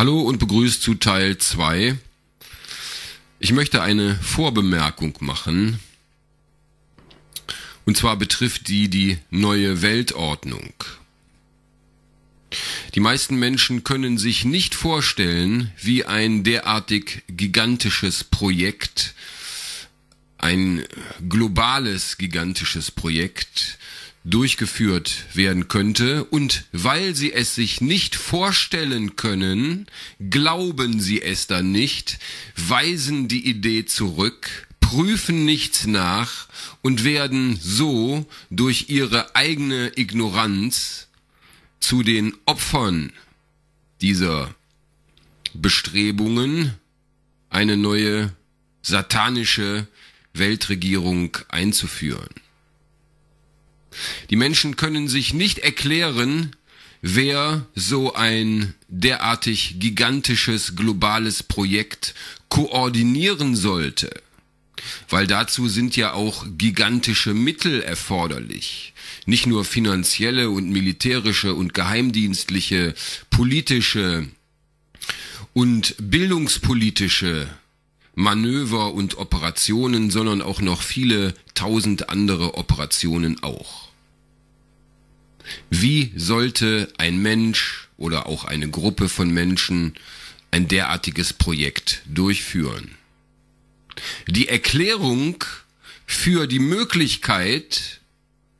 Hallo und begrüßt zu Teil 2. Ich möchte eine Vorbemerkung machen. Und zwar betrifft die die neue Weltordnung. Die meisten Menschen können sich nicht vorstellen, wie ein derartig gigantisches Projekt, ein globales gigantisches Projekt, durchgeführt werden könnte und weil sie es sich nicht vorstellen können, glauben sie es dann nicht, weisen die Idee zurück, prüfen nichts nach und werden so durch ihre eigene Ignoranz zu den Opfern dieser Bestrebungen, eine neue satanische Weltregierung einzuführen. Die Menschen können sich nicht erklären, wer so ein derartig gigantisches globales Projekt koordinieren sollte. Weil dazu sind ja auch gigantische Mittel erforderlich. Nicht nur finanzielle und militärische und geheimdienstliche, politische und bildungspolitische Manöver und Operationen, sondern auch noch viele tausend andere Operationen auch. Wie sollte ein Mensch oder auch eine Gruppe von Menschen ein derartiges Projekt durchführen? Die Erklärung für die Möglichkeit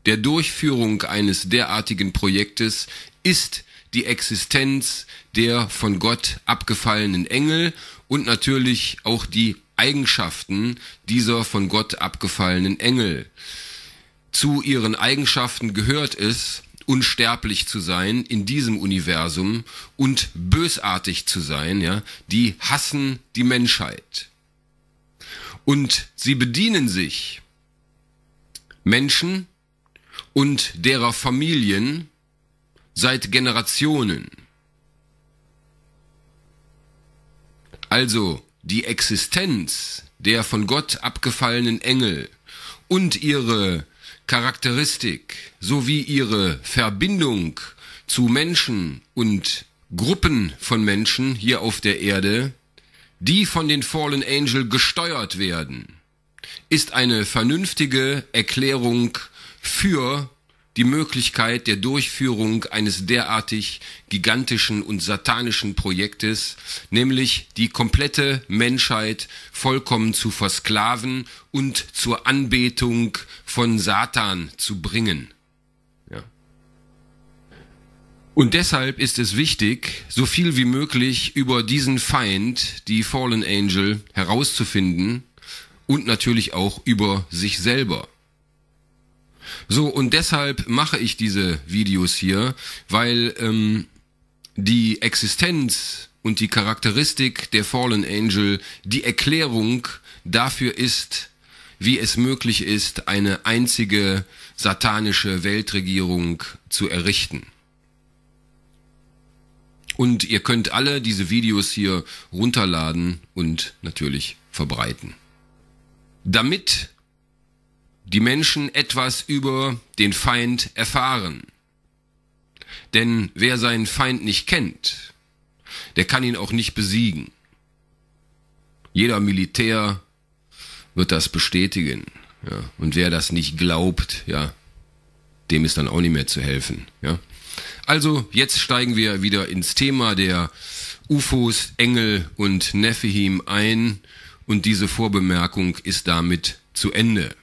der Durchführung eines derartigen Projektes ist die Existenz der von Gott abgefallenen Engel und natürlich auch die Eigenschaften dieser von Gott abgefallenen Engel. Zu ihren Eigenschaften gehört es, unsterblich zu sein in diesem Universum und bösartig zu sein, ja, die hassen die Menschheit. Und sie bedienen sich Menschen und derer Familien seit Generationen. Also die Existenz der von Gott abgefallenen Engel und ihre Charakteristik sowie ihre Verbindung zu Menschen und Gruppen von Menschen hier auf der Erde, die von den Fallen Angel gesteuert werden, ist eine vernünftige Erklärung für die Möglichkeit der Durchführung eines derartig gigantischen und satanischen Projektes, nämlich die komplette Menschheit vollkommen zu versklaven und zur Anbetung von Satan zu bringen. Ja. Und deshalb ist es wichtig, so viel wie möglich über diesen Feind, die Fallen Angel, herauszufinden und natürlich auch über sich selber. So, und deshalb mache ich diese Videos hier, weil ähm, die Existenz und die Charakteristik der Fallen Angel die Erklärung dafür ist, wie es möglich ist, eine einzige satanische Weltregierung zu errichten. Und ihr könnt alle diese Videos hier runterladen und natürlich verbreiten. Damit die Menschen etwas über den Feind erfahren. Denn wer seinen Feind nicht kennt, der kann ihn auch nicht besiegen. Jeder Militär wird das bestätigen. Ja. Und wer das nicht glaubt, ja, dem ist dann auch nicht mehr zu helfen. Ja. Also jetzt steigen wir wieder ins Thema der UFOs, Engel und Nephihim ein und diese Vorbemerkung ist damit zu Ende.